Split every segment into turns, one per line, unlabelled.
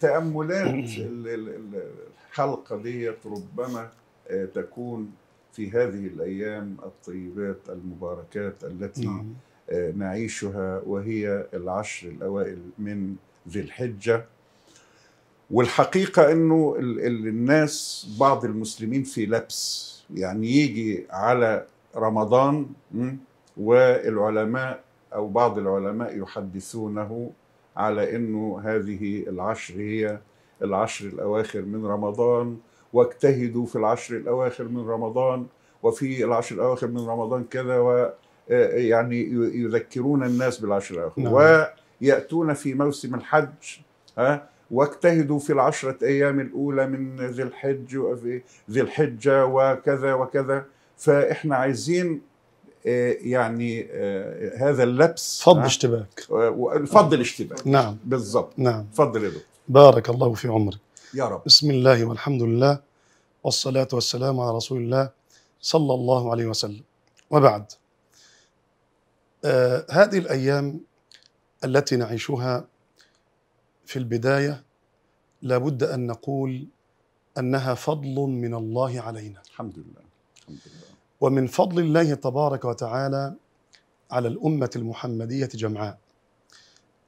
تأملات الحلقة ديت ربما آه، تكون في هذه الأيام الطيبات المباركات التي نعم. آه، نعيشها وهي العشر الأوائل من ذي الحجة والحقيقة أنه الناس بعض المسلمين في لبس يعني يجي على رمضان والعلماء أو بعض العلماء يحدثونه على انه هذه العشر هي العشر الاواخر من رمضان واجتهدوا في العشر الاواخر من رمضان وفي العشر الاواخر من رمضان كذا و آه، آه، يعني يذكرون الناس بالعشر الاواخر نعم. وياتون في موسم الحج ها واجتهدوا في العشرة أيام الأولى من ذي الحج وفي ذي الحجة وكذا وكذا فإحنا عايزين يعني آه، هذا اللبس فض اشتباك فض الاشتباك نعم بالضبط نعم فضل يا
بارك الله في عمرك يا رب بسم الله والحمد لله والصلاة والسلام على رسول الله صلى الله عليه وسلم وبعد آه هذه الأيام التي نعيشها في البداية لابد أن نقول أنها فضل من الله علينا الحمد لله الحمد لله ومن فضل الله تبارك وتعالى على الأمة المحمدية جمعاء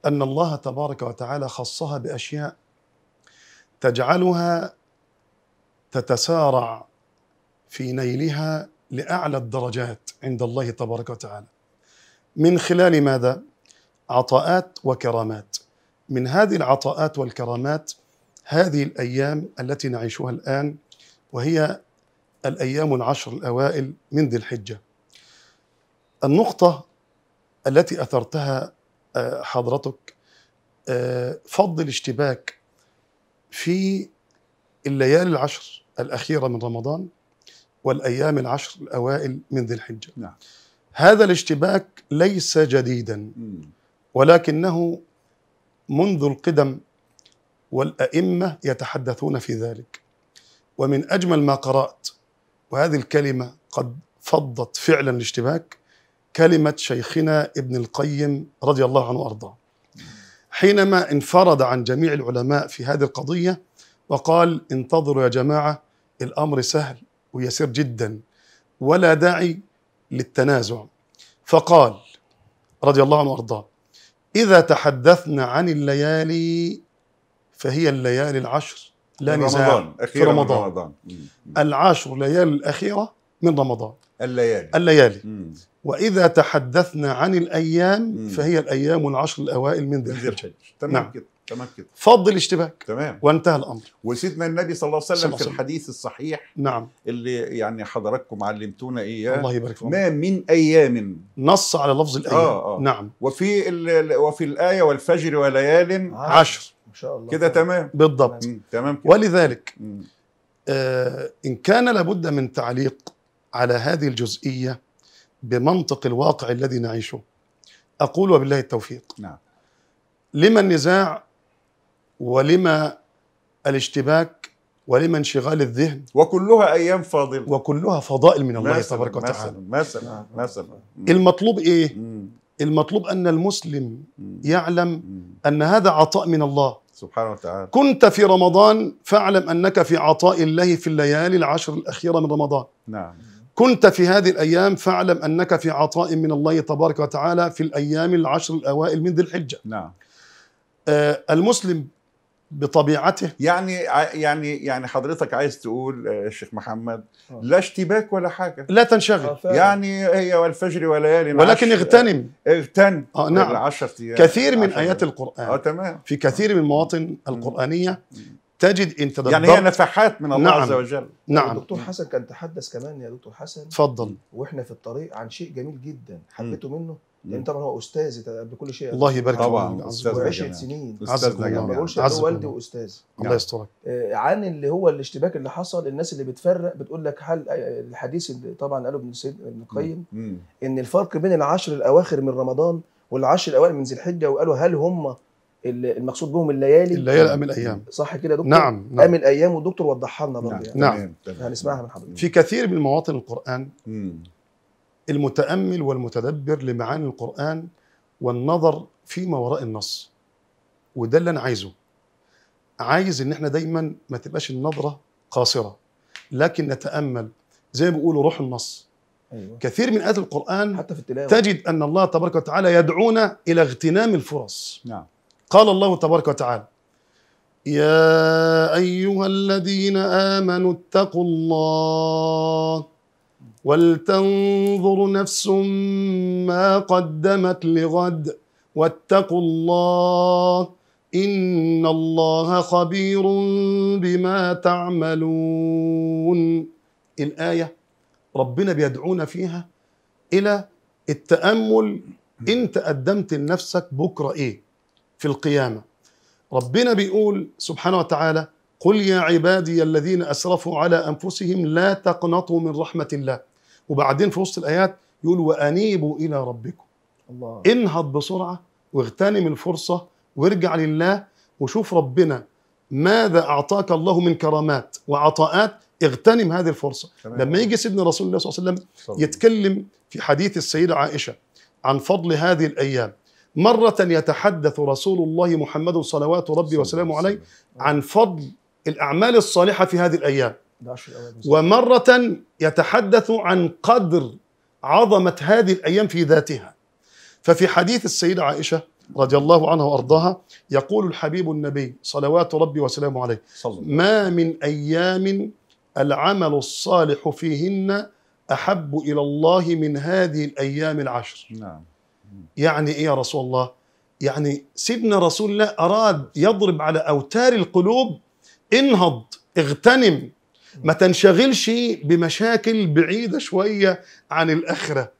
أن الله تبارك وتعالى خصها بأشياء تجعلها تتسارع في نيلها لأعلى الدرجات عند الله تبارك وتعالى من خلال ماذا؟ عطاءات وكرامات من هذه العطاءات والكرامات هذه الأيام التي نعيشها الآن وهي الأيام العشر الأوائل من ذي الحجة النقطة التي أثرتها آه، حضرتك آه، فضل الاشتباك في الليالي العشر الأخيرة من رمضان والأيام العشر الأوائل من ذي الحجة نعم. هذا الاشتباك ليس جديدا ولكنه منذ القدم والأئمة يتحدثون في ذلك ومن أجمل ما قرأت وهذه الكلمة قد فضت فعلا الاشتباك كلمة شيخنا ابن القيم رضي الله عنه وأرضاه حينما انفرد عن جميع العلماء في هذه القضية وقال انتظروا يا جماعة الأمر سهل ويسير جدا ولا داعي للتنازع فقال رضي الله عنه وأرضاه إذا تحدثنا عن الليالي فهي الليالي العشر لا نزاع رمضان في رمضان, رمضان. العاشر ليالي الأخيرة من رمضان
الليالي الليالي مم.
وإذا تحدثنا عن الأيام مم. فهي الأيام العشر الأوائل من ذي الحجة تمام نعم. كده تمام كده فض الاشتباك تمام وانتهى الامر
وسيدنا النبي صلى الله عليه وسلم في الحديث الصحيح نعم اللي يعني حضراتكم علمتونا اياه الله يبارك فيك ما من ايام نص على لفظ الايام آه آه. نعم وفي وفي الايه والفجر وليال عشر ما شاء الله كده تمام بالضبط مم. تمام كده. ولذلك آه ان كان لابد من
تعليق على هذه الجزئيه بمنطق الواقع الذي نعيشه اقول وبالله التوفيق نعم لما النزاع ولما الاشتباك ولما انشغال الذهن وكلها ايام فاضله وكلها فضائل من الله تبارك وتعالى
مثلا مثلا نعم. مثلا
المطلوب ايه؟ مم. المطلوب ان المسلم مم. يعلم مم. أن هذا عطاء من الله
سبحانه وتعالى
كنت في رمضان فاعلم أنك في عطاء الله في الليالي العشر الأخيرة من رمضان نعم كنت في هذه الأيام فاعلم أنك في عطاء من الله تبارك وتعالى في
الأيام العشر الأوائل من ذي الحجة نعم آه المسلم بطبيعته يعني يعني يعني حضرتك عايز تقول الشيخ آه، محمد آه. لا اشتباك ولا حاجه لا تنشغل آه، يعني هي والفجر وليالي ولكن اغتنم
اغتنم آه نعم العشر كثير من ايات القران اه تمام في كثير من المواطن القرانيه تجد ان تدبرت يعني هي نفحات من الله نعم. عز وجل نعم دكتور
حسن كان تحدث
كمان يا دكتور حسن اتفضل واحنا في الطريق عن شيء جميل جدا حبيته منه لان طبعا هو استاذ قبل كل شيء الله يبارك فيك طبعا استاذنا وعشت سنين استاذ ما بقولش ده والدي واستاذ الله نعم. يسترك آه، عن اللي هو الاشتباك اللي حصل الناس اللي بتفرق بتقول لك هل آه، الحديث اللي طبعا قاله ابن سيد ابن القيم ان الفرق بين العشر الاواخر من رمضان والعشر الاوائل من ذي الحجه وقالوا هل هم المقصود بهم الليالي الليالي ام الايام صح كده يا دكتور نعم, نعم. ام الايام والدكتور وضحها لنا برضه نعم, يعني. نعم. هنسمعها من حضرتك في كثير من مواطن القران مم. المتامل والمتدبر لمعاني القران والنظر فيما وراء النص وده اللي انا عايزه عايز ان احنا دايما ما تبقاش النظره قاصره لكن نتامل زي ما بيقولوا روح النص أيوة. كثير من ايات القران حتى في التلاوه تجد ان الله تبارك وتعالى يدعونا الى اغتنام الفرص نعم قال الله تبارك وتعالى يا ايها الذين امنوا اتقوا الله ولتنظر نفس ما قدمت لغد واتقوا الله ان الله خبير بما تعملون الايه ربنا بيدعونا فيها الى التامل انت قدمت لنفسك بكره ايه في القيامه ربنا بيقول سبحانه وتعالى قل يا عبادي الذين اسرفوا على انفسهم لا تقنطوا من رحمه الله وبعدين في وسط الايات يقول وانيبوا الى ربكم الله انهض بسرعه واغتنم الفرصه وارجع لله وشوف ربنا ماذا اعطاك الله من كرامات وعطاءات اغتنم هذه الفرصه تمام. لما يجي سيدنا رسول الله صلى الله عليه وسلم يتكلم في حديث السيده عائشه عن فضل هذه الايام مرة يتحدث رسول الله محمد صلوات ربي وسلامه عليه عن فضل الأعمال الصالحة في هذه الأيام ومرة يتحدث عن قدر عظمة هذه الأيام في ذاتها ففي حديث السيدة عائشة رضي الله عنها وأرضاها يقول الحبيب النبي صلوات ربي وسلامه عليه ما من أيام العمل الصالح فيهن أحب إلى الله من هذه الأيام العشر نعم. يعني إيه يا رسول الله يعني سيدنا رسول الله أراد يضرب على أوتار القلوب انهض اغتنم ما تنشغلش بمشاكل بعيدة شوية عن الآخرة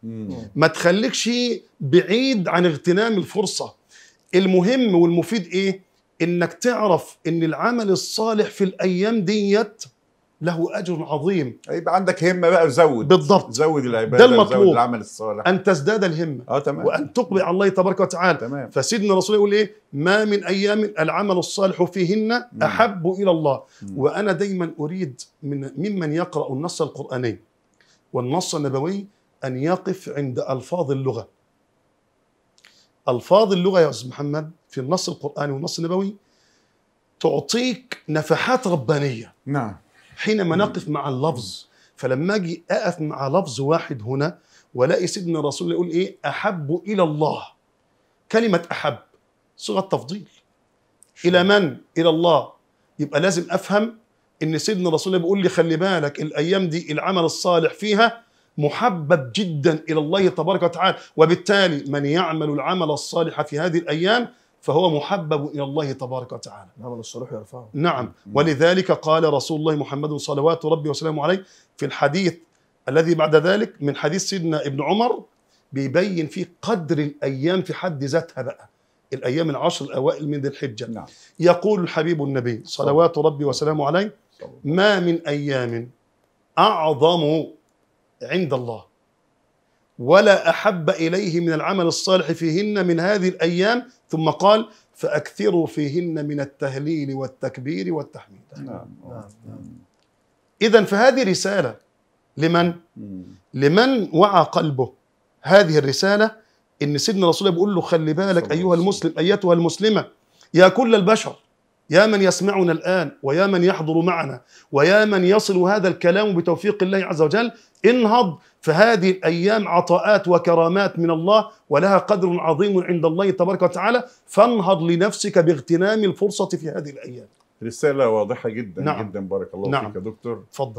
ما تخليكش بعيد عن اغتنام الفرصة المهم والمفيد إيه؟ إنك تعرف إن العمل الصالح في الأيام ديت له اجر عظيم يبقى عندك همه بقى
زود بالضبط زود العباده ده المطلوب العمل الصالح
ان تزداد الهمه اه تمام وان تقبل على الله تبارك وتعالى تمام فسيدنا الرسول يقول ايه ما من ايام العمل الصالح فيهن احب الى الله وانا دايما اريد من ممن يقرا النص القراني والنص النبوي ان يقف عند الفاظ اللغه الفاظ اللغه يا استاذ محمد في النص القراني والنص النبوي تعطيك نفحات ربانيه نعم حينما نقف مع اللفظ فلما اجي اقف مع لفظ واحد هنا والاقي سيدنا الرسول يقول ايه احب الى الله كلمه احب صيغه تفضيل الى من الى الله يبقى لازم افهم ان سيدنا الرسول بيقول لي خلي بالك الايام دي العمل الصالح فيها محبب جدا الى الله تبارك وتعالى وبالتالي من يعمل العمل الصالح في هذه الايام فهو محبب الى الله تبارك وتعالى. نعم الصالح يرفعه. نعم ولذلك قال رسول الله محمد صلوات ربي وسلامه عليه في الحديث الذي بعد ذلك من حديث سيدنا ابن عمر بيبين فيه قدر الايام في حد ذاتها بقى. الايام العشر الاوائل من ذي الحجه. نعم. يقول الحبيب النبي صلوات ربي وسلامه عليه ما من ايام اعظم عند الله ولا احب اليه من العمل الصالح فيهن من هذه الايام ثم قال فاكثروا فيهن من التهليل والتكبير والتحميد. نعم, نعم. اذا فهذه رساله لمن؟ لمن وعى قلبه هذه الرساله ان سيدنا رسول الله بيقول له خلي بالك ايها المسلم ايتها المسلمه يا كل البشر يا من يسمعنا الآن ويا من يحضر معنا ويا من يصل هذا الكلام بتوفيق الله عز وجل انهض فهذه الأيام عطاءات وكرامات من الله ولها قدر عظيم عند الله تبارك وتعالى فانهض لنفسك باغتنام الفرصة في هذه الأيام
رسالة واضحة جدا نعم. جدا بارك الله نعم. فيك يا دكتور اتفضل